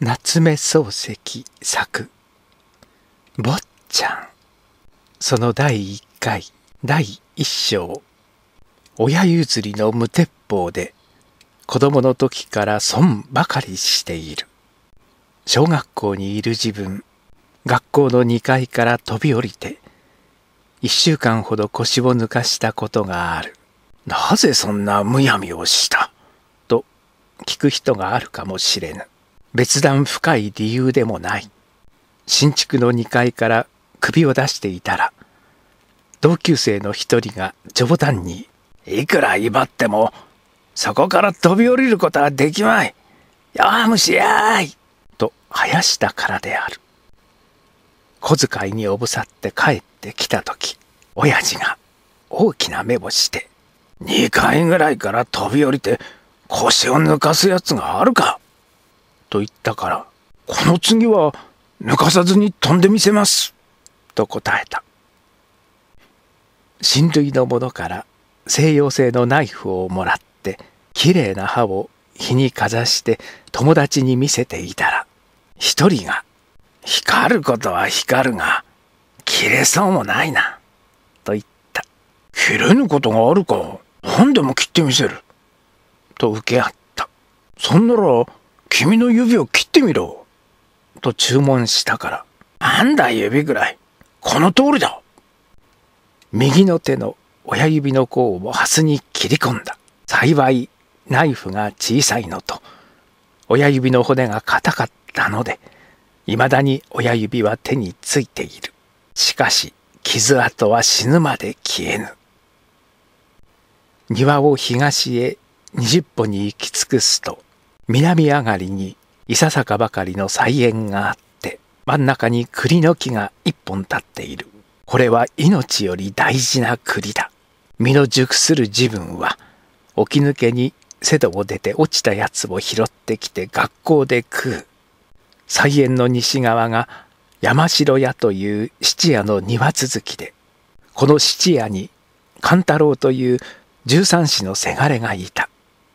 夏目漱石作「坊ちゃん」その第一回第一章親譲りの無鉄砲で子供の時から損ばかりしている小学校にいる自分学校の2階から飛び降りて1週間ほど腰を抜かしたことがあるなぜそんなむやみをしたと聞く人があるかもしれぬ別段深い理由でもない新築の2階から首を出していたら同級生の一人が冗談に「いくら威張ってもそこから飛び降りることはできまい弱虫やーい!」と生やしたからである小遣いにおぶさって帰ってきた時親父が大きな目をして「2階ぐらいから飛び降りて腰を抜かすやつがあるか!」と言ったから、この次は抜かさずに飛んでみせます。と答えた。親類の者から西洋製のナイフをもらって、きれいな歯を火にかざして友達に見せていたら、一人が、光ることは光るが、切れそうもないな、と言った。切れぬことがあるか、何でも切ってみせる。と受け合った。そんなら、君の指を切ってみろ。と注文したから。なんだ指ぐらい。この通りだ。右の手の親指の甲をハスに切り込んだ。幸い、ナイフが小さいのと、親指の骨が硬かったので、未だに親指は手についている。しかし、傷跡は死ぬまで消えぬ。庭を東へ20歩に行き尽くすと、南上がりにいささかばかりの菜園があって真ん中に栗の木が一本立っているこれは命より大事な栗だ身の熟する自分は起き抜けに瀬戸を出て落ちたやつを拾ってきて学校で食う菜園の西側が山城屋という質屋の庭続きでこの質屋に勘太郎という十三子のせがれがいた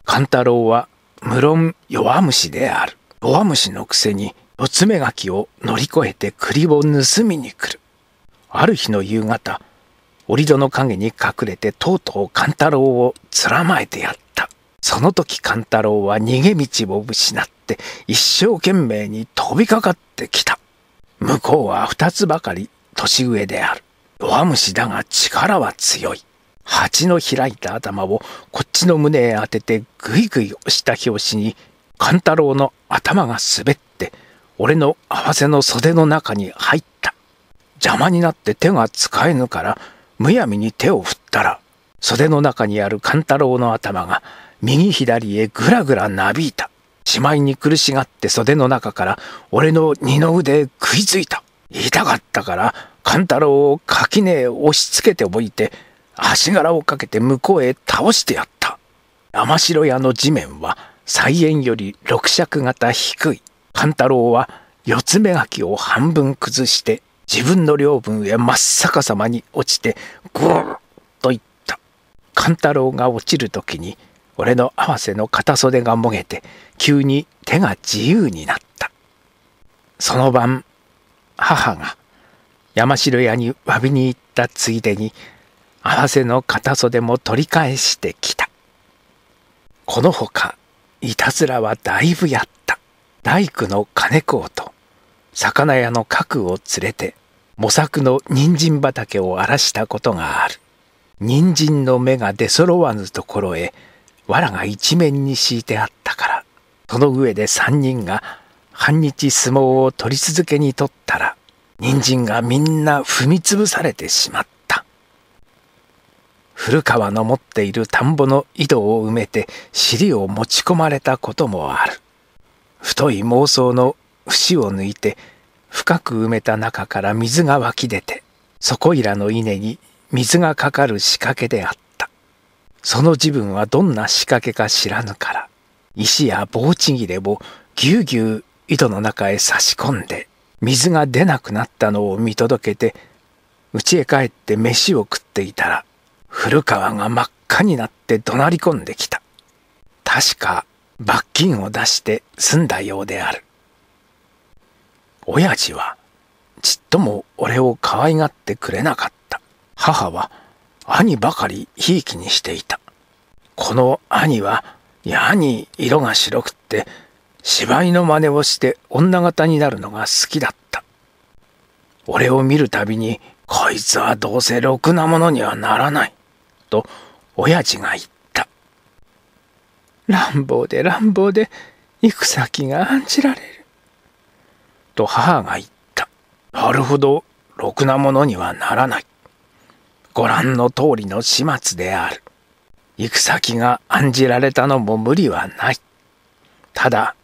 勘太郎は無論弱虫である。弱虫のくせに、四つ目がきを乗り越えて栗を盗みに来る。ある日の夕方、折戸の陰に隠れてとうとう勘太郎を貫いまえてやった。その時勘太郎は逃げ道を失って一生懸命に飛びかかってきた。向こうは二つばかり年上である。弱虫だが力は強い。蜂の開いた頭をこっちの胸へ当ててぐいぐい押した拍子に勘太郎の頭が滑って俺の合わせの袖の中に入った邪魔になって手が使えぬからむやみに手を振ったら袖の中にある勘太郎の頭が右左へぐらぐらなびいたしまいに苦しがって袖の中から俺の二の腕へ食いついた痛かったから勘太郎を垣根へ押しつけておいて足柄をかけて向こうへ倒してやった。山城屋の地面は菜園より六尺型低い。勘太郎は四つ目きを半分崩して自分の領分へ真っ逆さまに落ちてグーッといった。勘太郎が落ちる時に俺の合わせの片袖がもげて急に手が自由になった。その晩母が山城屋に詫びに行ったついでに合わせの片袖も取り返してきたこのほかいたずらはだいぶやった大工の金子と魚屋の角を連れて模索の人参畑を荒らしたことがある人参の芽が出そろわぬところへ藁が一面に敷いてあったからその上で三人が半日相撲を取り続けにとったら人参がみんな踏みつぶされてしまった。古川の持っている田んぼの井戸を埋めて尻を持ち込まれたこともある太い妄想の節を抜いて深く埋めた中から水が湧き出てそこいらの稲に水がかかる仕掛けであったその自分はどんな仕掛けか知らぬから石や棒ちぎれをぎゅうぎゅう井戸の中へ差し込んで水が出なくなったのを見届けて家へ帰って飯を食っていたら古川が真っ赤になって怒鳴り込んできた。確か罰金を出して済んだようである。親父はちっとも俺を可愛がってくれなかった。母は兄ばかりひいきにしていた。この兄はやに色が白くって芝居の真似をして女形になるのが好きだった。俺を見るたびにこいつはどうせろくなものにはならない。と親父が言った乱暴で乱暴で行く先が案じられると母が言ったなるほどろくなものにはならないご覧の通りの始末である行く先が案じられたのも無理はないただ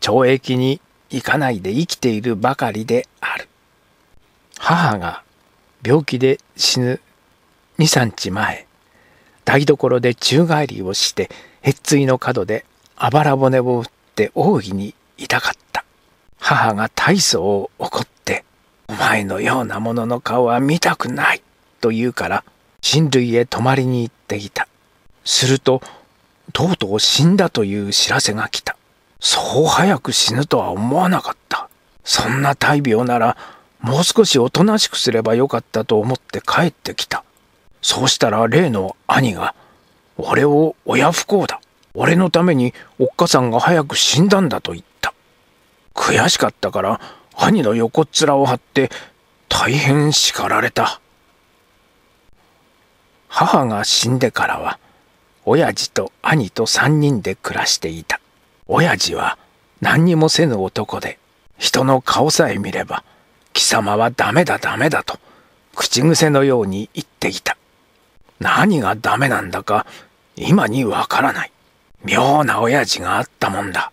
懲役に行かないで生きているばかりである母が病気で死ぬ23日前台所で宙返りをしてへっついの角であばら骨を打って大いに痛かった母が大層を怒って「お前のようなものの顔は見たくない」と言うから親類へ泊まりに行っていたするととうとう死んだという知らせが来たそう早く死ぬとは思わなかったそんな大病ならもう少しおとなしくすればよかったと思って帰ってきたそうしたら例の兄が、俺を親不幸だ。俺のためにおっかさんが早く死んだんだと言った。悔しかったから、兄の横っ面を張って、大変叱られた。母が死んでからは、親父と兄と三人で暮らしていた。親父は何にもせぬ男で、人の顔さえ見れば、貴様はダメだダメだと、口癖のように言っていた。何がダメなんだか今にわからない妙な親父があったもんだ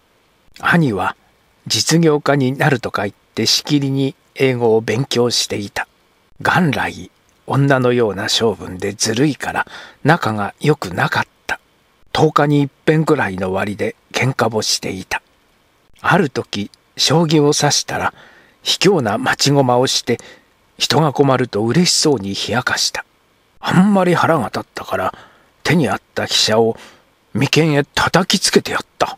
兄は実業家になるとか言ってしきりに英語を勉強していた元来女のような性分でずるいから仲が良くなかった10日に一遍くらいの割で喧嘩をしていたある時将棋を指したら卑怯な待ち駒をして人が困ると嬉しそうに冷やかしたあんまり腹が立ったから手にあった飛車を眉間へ叩きつけてやった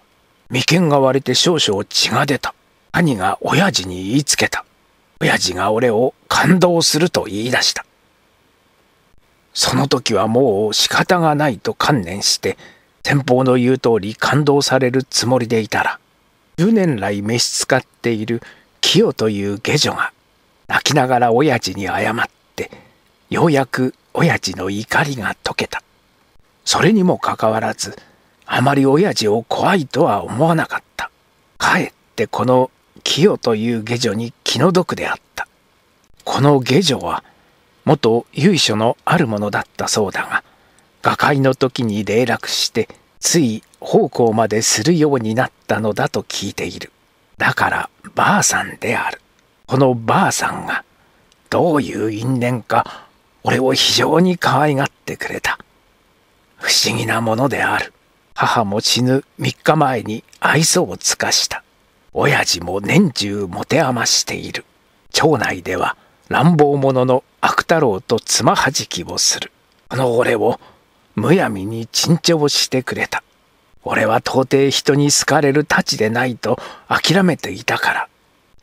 眉間が割れて少々血が出た兄が親父に言いつけた親父が俺を感動すると言い出したその時はもう仕方がないと観念して先方の言う通り感動されるつもりでいたら10年来召使っている清という下女が泣きながら親父に謝ってようやく親父の怒りが解けた。それにもかかわらず、あまり親父を怖いとは思わなかった。かえってこの清という下女に気の毒であった。この下女は、元由緒のあるものだったそうだが、画界の時に霊落して、つい奉公までするようになったのだと聞いている。だからばあさんである。このばあさんが、どういう因縁か俺を非常に可愛がってくれた。不思議なものである。母も死ぬ3日前に愛想を尽かした。親父も年中持て余している。町内では乱暴者の悪太郎と妻はじきをする。この俺をむやみに珍重してくれた。俺は到底人に好かれる太ちでないと諦めていたから。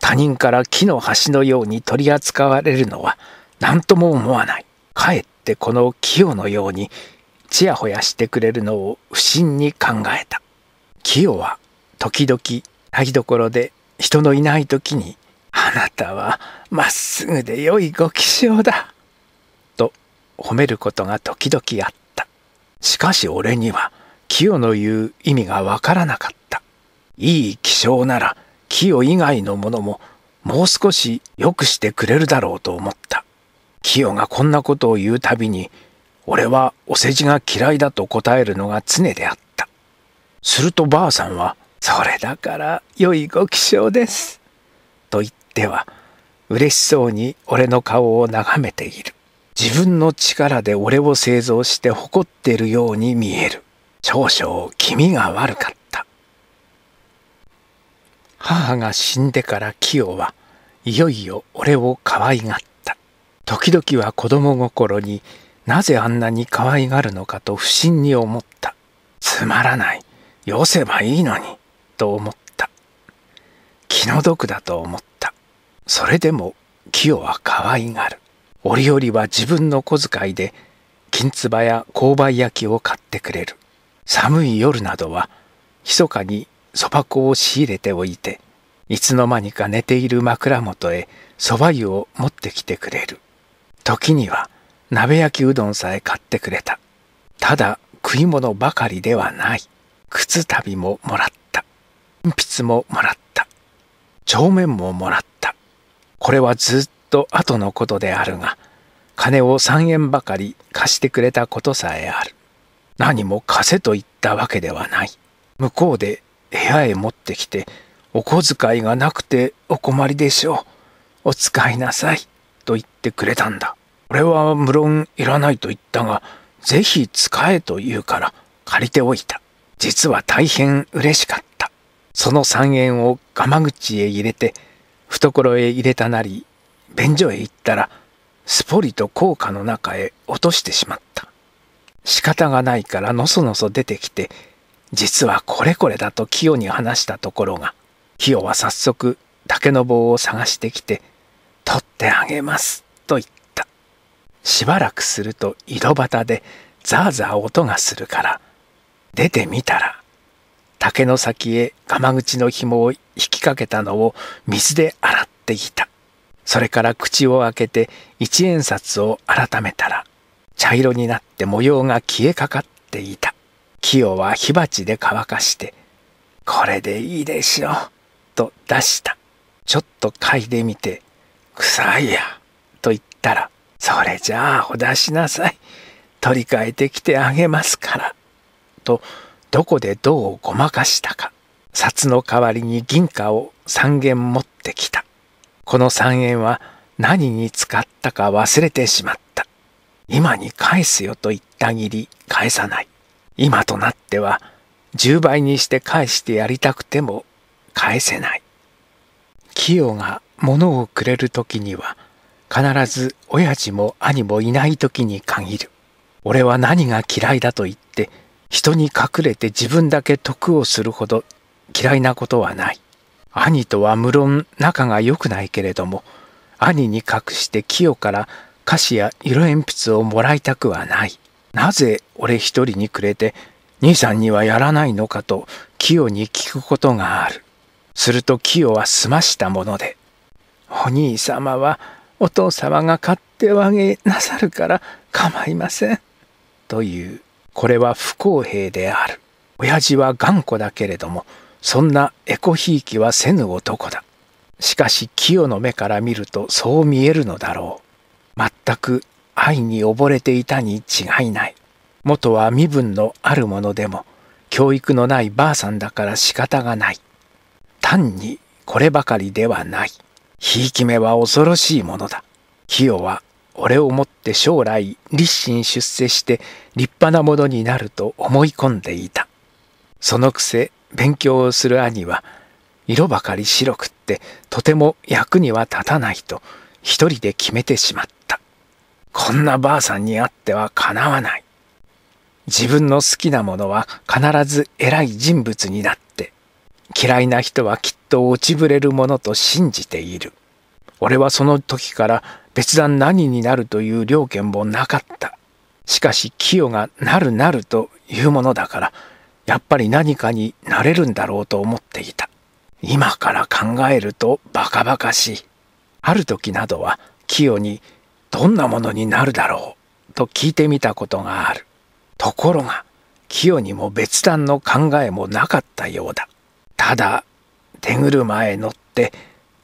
他人から木の端のように取り扱われるのは何とも思わない。かえってこの清のようにちやほやしてくれるのを不審に考えた清は時々台所で人のいない時に「あなたはまっすぐで良いご気性だ」と褒めることが時々あったしかし俺には清の言う意味がわからなかったいい気性なら清以外のものももう少し良くしてくれるだろうと思った清がこんなことを言うたびに俺はお世辞が嫌いだと答えるのが常であったするとばあさんは「それだから良いご気性です」と言っては嬉しそうに俺の顔を眺めている自分の力で俺を製造して誇っているように見える少々気味が悪かった母が死んでから清はいよいよ俺を可愛がった時々は子供心になぜあんなに可愛がるのかと不審に思った。つまらない。よせばいいのに。と思った。気の毒だと思った。それでも清は可愛がる。折々は自分の小遣いで金唾や購買焼きを買ってくれる。寒い夜などは密かにそば粉を仕入れておいていつの間にか寝ている枕元へそば湯を持ってきてくれる。時には鍋焼きうどんさえ買ってくれた。ただ食い物ばかりではない。靴旅ももらった。鉛筆ももらった。帳面ももらった。これはずっと後のことであるが、金を3円ばかり貸してくれたことさえある。何も貸せと言ったわけではない。向こうで部屋へ持ってきて、お小遣いがなくてお困りでしょう。お使いなさい。と言ってくれたんだ。俺は無論いらないと言ったが、ぜひ使えと言うから借りておいた。実は大変嬉しかった。その3円をガマ口へ入れて、懐へ入れたなり、便所へ行ったら、すぽりと高貨の中へ落としてしまった。仕方がないからのそのそ出てきて、実はこれこれだと清に話したところが、清は早速竹の棒を探してきて、取ってあげますと言った。しばらくすると井戸端でザーザー音がするから、出てみたら、竹の先へ釜口の紐を引きかけたのを水で洗っていた。それから口を開けて一円札を改めたら、茶色になって模様が消えかかっていた。清は火鉢で乾かして、これでいいでしょう、と出した。ちょっと嗅いでみて、臭いや、と言ったら、それじゃあお出しなさい。取り替えてきてあげますから。と、どこでどうごまかしたか。札の代わりに銀貨を3元持ってきた。この3円は何に使ったか忘れてしまった。今に返すよと言ったぎり返さない。今となっては10倍にして返してやりたくても返せない。清が物をくれる時には必ず親父も兄もいない時に限る。俺は何が嫌いだと言って、人に隠れて自分だけ得をするほど嫌いなことはない。兄とは無論仲が良くないけれども、兄に隠して清から菓子や色鉛筆をもらいたくはない。なぜ俺一人にくれて、兄さんにはやらないのかと清に聞くことがある。すると清は済ましたもので、お兄様は、お父様が買っておげなさるから構いません。という、これは不公平である。親父は頑固だけれども、そんなエコひいきはせぬ男だ。しかし清の目から見るとそう見えるのだろう。全く愛に溺れていたに違いない。元は身分のあるものでも、教育のないばあさんだから仕方がない。単にこればかりではない。ひいき目は恐ろしいものだ。ひよは俺をもって将来立身出世して立派なものになると思い込んでいた。そのくせ勉強をする兄は色ばかり白くってとても役には立たないと一人で決めてしまった。こんなばあさんに会ってはかなわない。自分の好きなものは必ず偉い人物になった。嫌いな人はきっと落ちぶれるものと信じている。俺はその時から別段何になるという了見もなかった。しかし清がなるなるというものだから、やっぱり何かになれるんだろうと思っていた。今から考えるとバカバカしい。ある時などは清にどんなものになるだろうと聞いてみたことがある。ところが、清にも別段の考えもなかったようだ。ただ手車へ乗って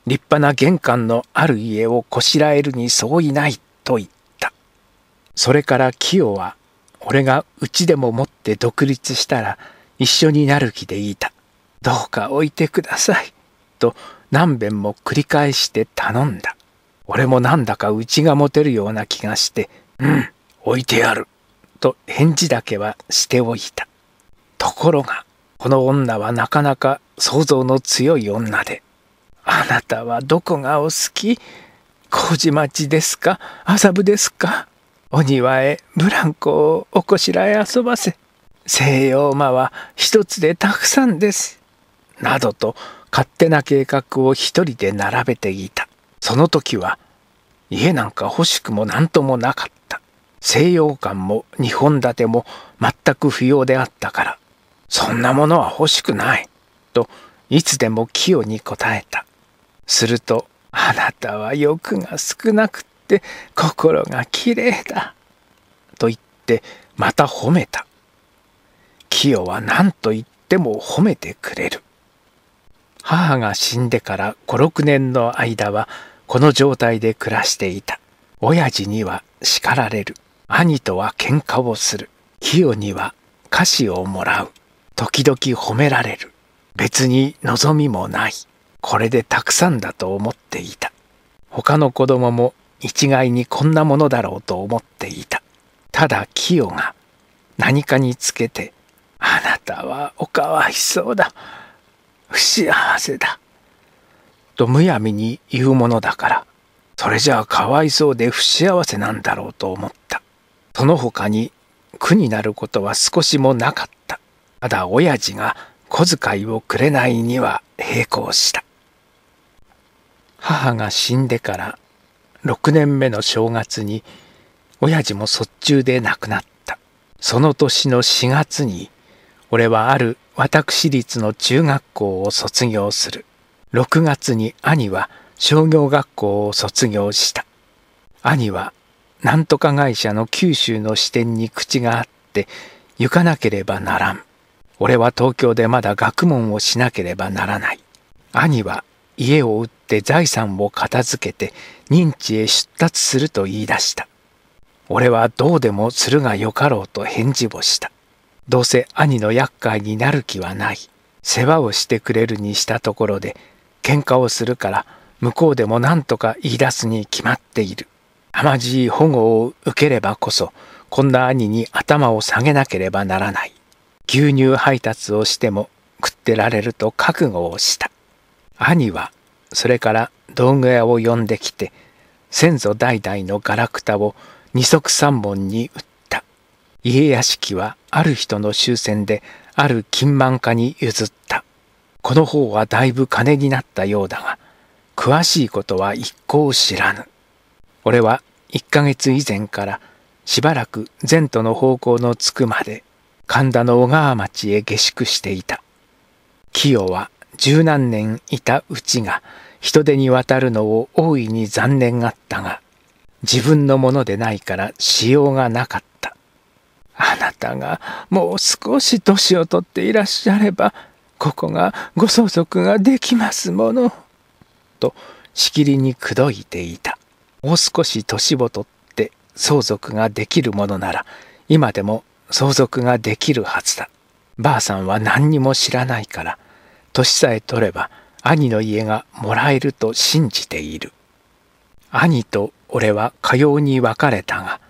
立派な玄関のある家をこしらえるに相違ないと言ったそれから清は俺がうちでも持って独立したら一緒になる気でいたどうか置いてくださいと何べんも繰り返して頼んだ俺もなんだかうちが持てるような気がして「うん置いてある」と返事だけはしておいたところがこの女はなかなか想像の強い女で。あなたはどこがお好き麹町ですか麻布ですかお庭へブランコをおこしらへ遊ばせ。西洋馬は一つでたくさんです。などと勝手な計画を一人で並べていた。その時は家なんか欲しくも何ともなかった。西洋館も日本建ても全く不要であったから、そんなものは欲しくない。といつでも清に答えた。すると、あなたは欲が少なくって心がきれいだ。と言ってまた褒めた。清は何と言っても褒めてくれる。母が死んでから5、6年の間はこの状態で暮らしていた。親父には叱られる。兄とは喧嘩をする。清には菓子をもらう。時々褒められる。別に望みもない。これでたくさんだと思っていた。他の子供も一概にこんなものだろうと思っていた。ただ清が何かにつけて、あなたはおかわいそうだ。不幸せだ。とむやみに言うものだから、それじゃあかわいそうで不幸せなんだろうと思った。その他に苦になることは少しもなかった。ただ親父が小遣いをくれないには並行した母が死んでから6年目の正月に親父も卒中で亡くなったその年の4月に俺はある私立の中学校を卒業する6月に兄は商業学校を卒業した兄はなんとか会社の九州の支店に口があって行かなければならん俺は東京でまだ学問をしなければならない兄は家を売って財産を片付けて認知へ出立すると言い出した俺はどうでもするがよかろうと返事をしたどうせ兄の厄介になる気はない世話をしてくれるにしたところで喧嘩をするから向こうでも何とか言い出すに決まっている甘じい保護を受ければこそこんな兄に頭を下げなければならない牛乳配達をしても食ってられると覚悟をした兄はそれから道具屋を呼んできて先祖代々のガラクタを二足三本に売った家屋敷はある人の終戦である金満家に譲ったこの方はだいぶ金になったようだが詳しいことは一向知らぬ俺は1ヶ月以前からしばらく前途の方向のつくまで神田の小川町へ下宿していた清は十何年いたうちが人手に渡るのを大いに残念がったが自分のものでないからしようがなかったあなたがもう少し年を取っていらっしゃればここがご相続ができますもの」としきりに口説いていたもう少し年を取って相続ができるものなら今でも相続ができるはずだ。ばあさんは何にも知らないから、年さえ取れば兄の家がもらえると信じている。兄と俺はかように別れたが、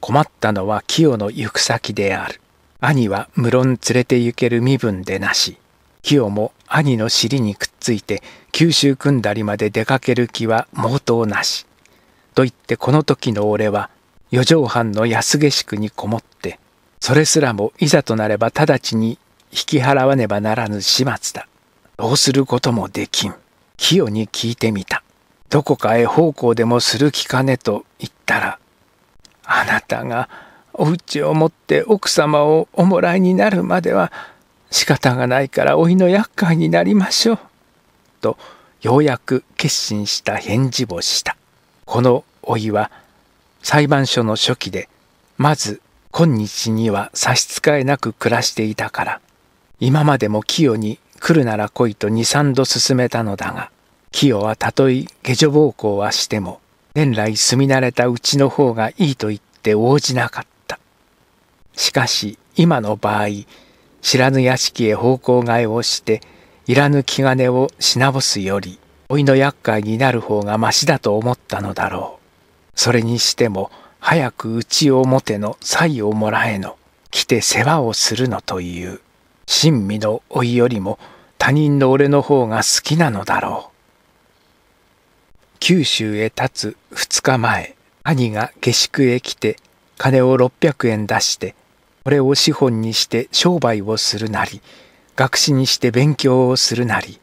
困ったのは清の行く先である。兄は無論連れて行ける身分でなし。清も兄の尻にくっついて九州組んだりまで出かける気は毛頭なし。と言ってこの時の俺は四畳半の安下宿にこもってそれすらもいざとなれば直ちに引き払わねばならぬ始末だ。どうすることもできん。清に聞いてみた。どこかへ奉公でもする気かねと言ったら、あなたがお家を持って奥様をおもらいになるまでは仕方がないからおいの厄介になりましょう。とようやく決心した返事をした。このおいは裁判所の初期でまず今日には差し支えなく暮らしていたから、今までも清に来るなら来いと二三度進めたのだが、清はたとえ下女暴行はしても、年来住み慣れたうちの方がいいと言って応じなかった。しかし今の場合、知らぬ屋敷へ奉公替えをして、いらぬ気兼ねを品ぼすより、老いの厄介になる方がましだと思ったのだろう。それにしても、早くも表の才をもらえの来て世話をするのという親身の老いよりも他人の俺の方が好きなのだろう九州へ立つ2日前兄が下宿へ来て金を600円出して俺を資本にして商売をするなり学士にして勉強をするなり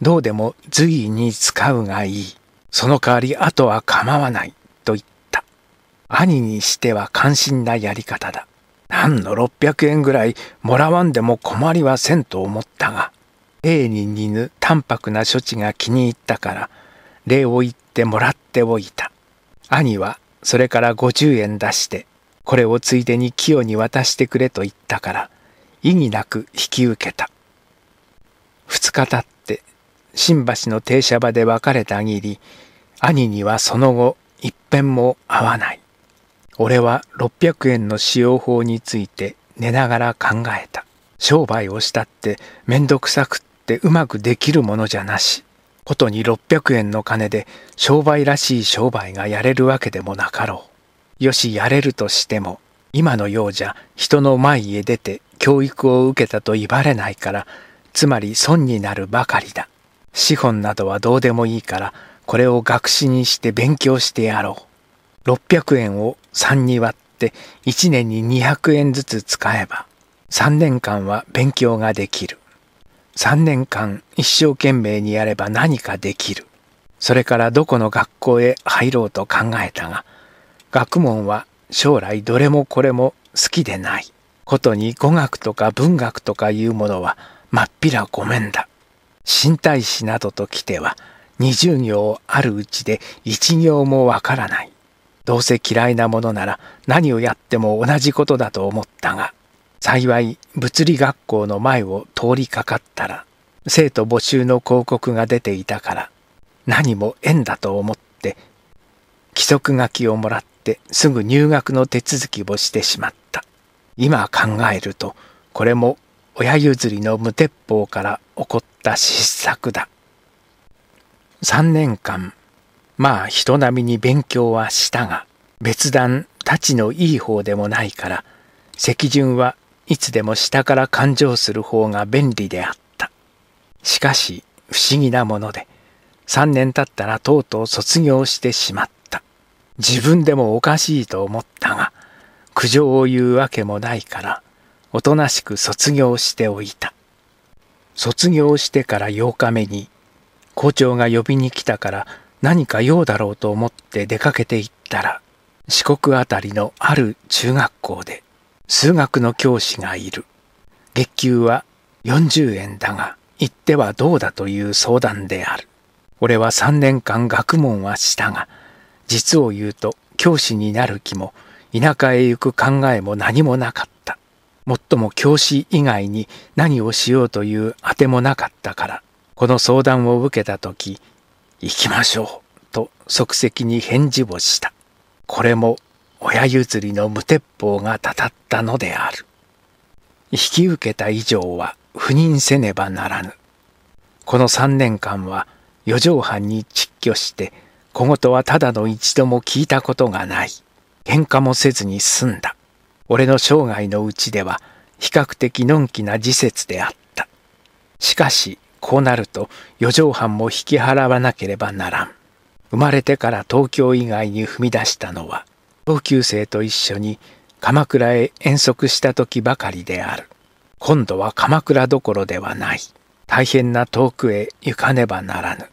どうでも随意に使うがいいその代わり後は構わない兄にしては関心なやり方だ。何の600円ぐらいもらわんでも困りはせんと思ったが、A に似ぬ淡白な処置が気に入ったから、礼を言ってもらっておいた。兄はそれから50円出して、これをついでに清に渡してくれと言ったから、意義なく引き受けた。二日経って、新橋の停車場で別れたぎり、兄にはその後、一遍も会わない。俺は600円の使用法について寝ながら考えた。商売をしたってめんどくさくってうまくできるものじゃなし。ことに600円の金で商売らしい商売がやれるわけでもなかろう。よしやれるとしても、今のようじゃ人の前へ出て教育を受けたと言われないから、つまり損になるばかりだ。資本などはどうでもいいから、これを学士にして勉強してやろう。600円を3に割って1年に200円ずつ使えば3年間は勉強ができる。3年間一生懸命にやれば何かできる。それからどこの学校へ入ろうと考えたが、学問は将来どれもこれも好きでない。ことに語学とか文学とかいうものはまっぴらごめんだ。新体師などと来ては、20行あるうちで1行もわからない。どうせ嫌いなものなら何をやっても同じことだと思ったが幸い物理学校の前を通りかかったら生徒募集の広告が出ていたから何も縁だと思って規則書きをもらってすぐ入学の手続きをしてしまった今考えるとこれも親譲りの無鉄砲から起こった失策だ3年間まあ人並みに勉強はしたが別段立ちのいい方でもないから席順はいつでも下から勘定する方が便利であったしかし不思議なもので3年経ったらとうとう卒業してしまった自分でもおかしいと思ったが苦情を言うわけもないからおとなしく卒業しておいた卒業してから8日目に校長が呼びに来たから何か用だろうと思って出かけていったら四国あたりのある中学校で数学の教師がいる月給は40円だが行ってはどうだという相談である俺は3年間学問はしたが実を言うと教師になる気も田舎へ行く考えも何もなかったもっとも教師以外に何をしようというあてもなかったからこの相談を受けた時行きましょうと即席に返事をした。これも親譲りの無鉄砲がたたったのである。引き受けた以上は赴任せねばならぬ。この3年間は四畳半に蟄居して、小言はただの一度も聞いたことがない。喧嘩もせずに済んだ。俺の生涯のうちでは比較的のんきな時節であった。しかしこうなると四畳半も引き払わなければならん。生まれてから東京以外に踏み出したのは、同級生と一緒に鎌倉へ遠足した時ばかりである。今度は鎌倉どころではない。大変な遠くへ行かねばならぬ。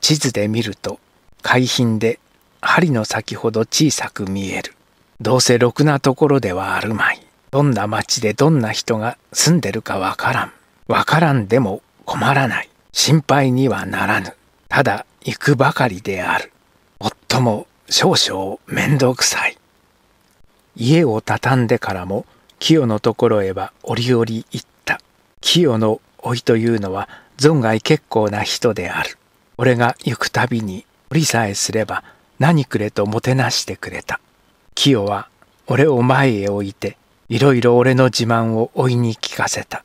地図で見ると、海浜で針の先ほど小さく見える。どうせろくなところではあるまい。どんな町でどんな人が住んでるかわからん。わからんでも困らない心配にはならぬただ行くばかりである夫も少々面倒くさい家を畳んでからも清のところへは折々行った清の老いというのは存外結構な人である俺が行くたびに折さえすれば何くれともてなしてくれた清は俺を前へ置いていろいろ俺の自慢を追いに聞かせた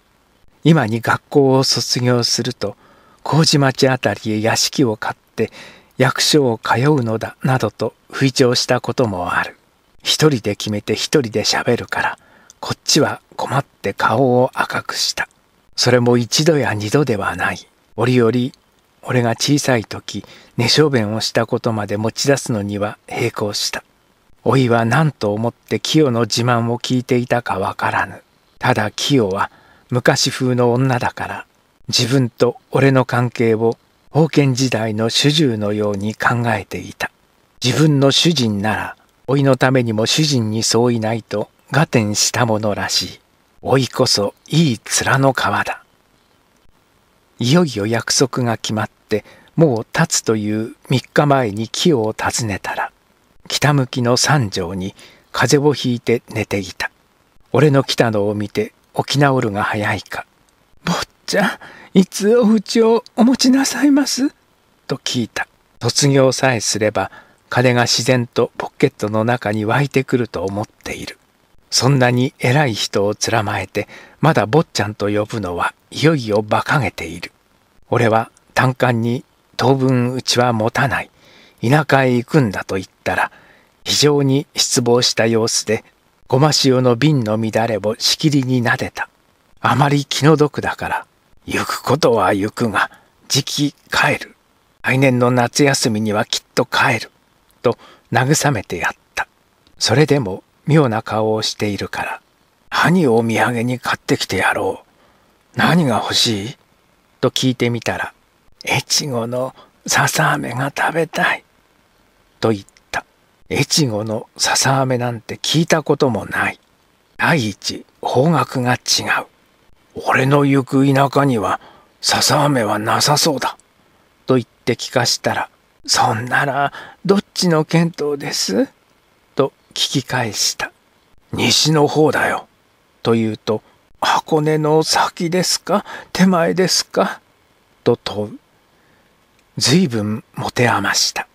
今に学校を卒業すると麹町あたりへ屋敷を買って役所を通うのだなどと吹聴したこともある一人で決めて一人でしゃべるからこっちは困って顔を赤くしたそれも一度や二度ではない折々俺が小さい時寝小便をしたことまで持ち出すのには並行したおいは何と思って清の自慢を聞いていたかわからぬただ清は「昔風の女だから自分と俺の関係を封建時代の主従のように考えていた自分の主人なら老いのためにも主人に相違ないと合点したものらしい老いこそいい面の皮だいよいよ約束が決まってもう立つという3日前に木を訪ねたら北向きの三条に風邪をひいて寝ていた俺の来たのを見て起き直るが早いか。坊ちゃん、いつお家をお持ちなさいますと聞いた。卒業さえすれば、金が自然とポケットの中に湧いてくると思っている。そんなに偉い人をつらまえて、まだ坊ちゃんと呼ぶのはいよいよ馬鹿げている。俺は単管に当分うちは持たない。田舎へ行くんだと言ったら、非常に失望した様子でごま塩の瓶の乱れをしきりに撫でた。あまり気の毒だから、行くことは行くが、じき帰る。来年の夏休みにはきっと帰る。と慰めてやった。それでも妙な顔をしているから、何をお土産に買ってきてやろう。何が欲しいと聞いてみたら、越後の笹飴が食べたい。と言っ越後の笹飴なんて聞いたこともない。第一、方角が違う。俺の行く田舎には笹飴はなさそうだ。と言って聞かしたら、そんならどっちの見当ですと聞き返した。西の方だよ。と言うと、箱根の先ですか手前ですかと問う。随分持て余した。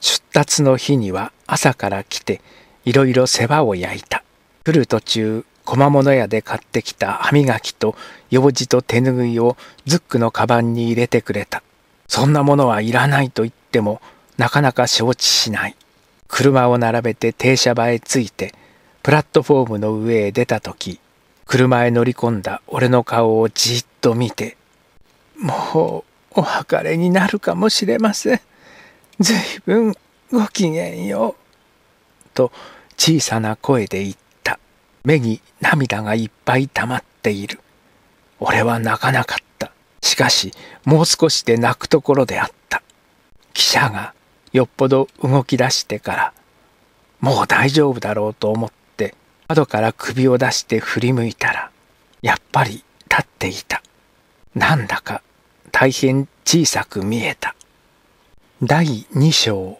出立の日には朝から来ていろいろ世話を焼いた来る途中小間物屋で買ってきた歯磨きと用事と手ぬぐいをズックのカバンに入れてくれたそんなものはいらないと言ってもなかなか承知しない車を並べて停車場へ着いてプラットフォームの上へ出た時車へ乗り込んだ俺の顔をじっと見て「もうお別れになるかもしれません」ずいぶんごきげんよう。と小さな声で言った。目に涙がいっぱい溜まっている。俺は泣かなかった。しかし、もう少しで泣くところであった。汽車がよっぽど動き出してから、もう大丈夫だろうと思って、窓から首を出して振り向いたら、やっぱり立っていた。なんだか大変小さく見えた。第2章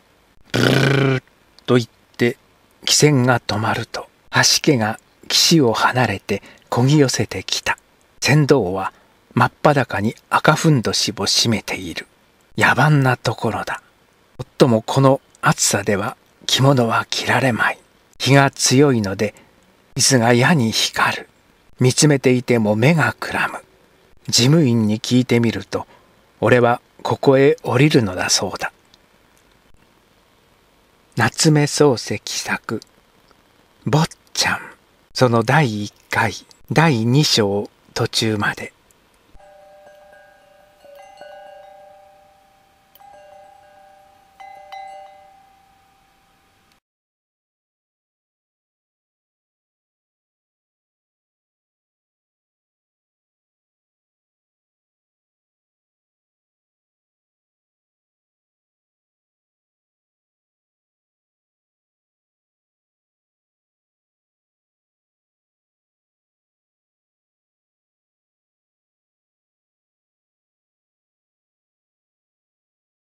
ブルルと言って汽船が止まると橋家が岸を離れてこぎ寄せてきた船頭は真っ裸に赤ふんどしを締めている野蛮なところだ最もこの暑さでは着物は着られまい日が強いので椅子が矢に光る見つめていても目がくらむ事務員に聞いてみると俺はここへ降りるのだそうだ夏目漱石作「坊ちゃん」その第1回第2章途中まで「